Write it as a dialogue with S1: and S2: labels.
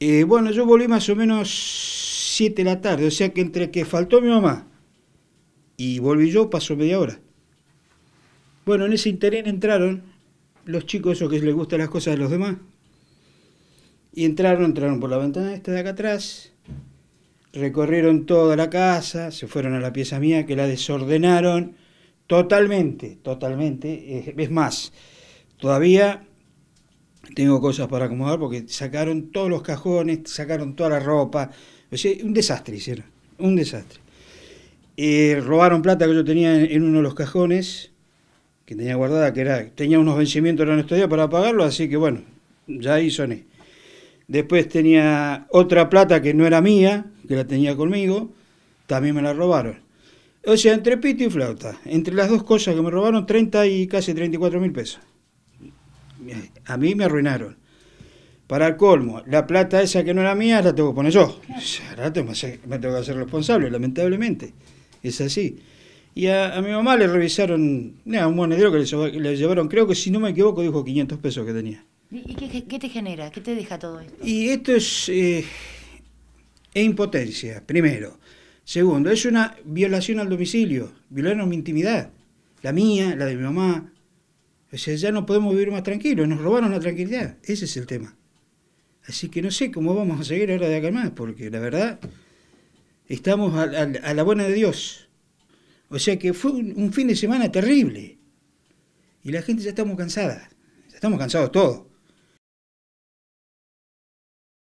S1: Eh, bueno, yo volví más o menos 7 de la tarde, o sea que entre que faltó mi mamá y volví yo pasó media hora. Bueno, en ese interés entraron los chicos esos que les gustan las cosas de los demás. Y entraron, entraron por la ventana esta de acá atrás, recorrieron toda la casa, se fueron a la pieza mía que la desordenaron totalmente, totalmente. Es más, todavía tengo cosas para acomodar porque sacaron todos los cajones, sacaron toda la ropa. O sea, un desastre hicieron, un desastre. Eh, robaron plata que yo tenía en, uno de los cajones que tenía guardada, que era, tenía unos vencimientos en nuestro día para pagarlo, así que bueno, ya ahí soné. Después tenía otra plata que no era mía, que la tenía conmigo, también me la robaron. O sea, entre pito y flauta, entre las dos cosas que me robaron, 30 y casi 34 mil pesos a mí me arruinaron. Para el colmo, la plata esa que no era mía la tengo que poner yo. me tengo que hacer responsable, lamentablemente. Es así. Y a, mi mamá le revisaron un monedero que le, llevaron, creo que si no me equivoco, dijo 500 pesos que tenía.
S2: ¿Y qué, te genera? ¿Qué te deja todo esto?
S1: Y esto es, es eh, e impotencia, primero. Segundo, es una violación al domicilio, violaron mi intimidad, la mía, la de mi mamá, o sea, ya no podemos vivir más tranquilos, nos robaron la tranquilidad, ese es el tema. Así que no sé cómo vamos a seguir ahora de acá más, porque la verdad estamos a, la buena de Dios. O sea que fue un, fin de semana terrible. Y la gente ya estamos cansada, estamos cansados todos.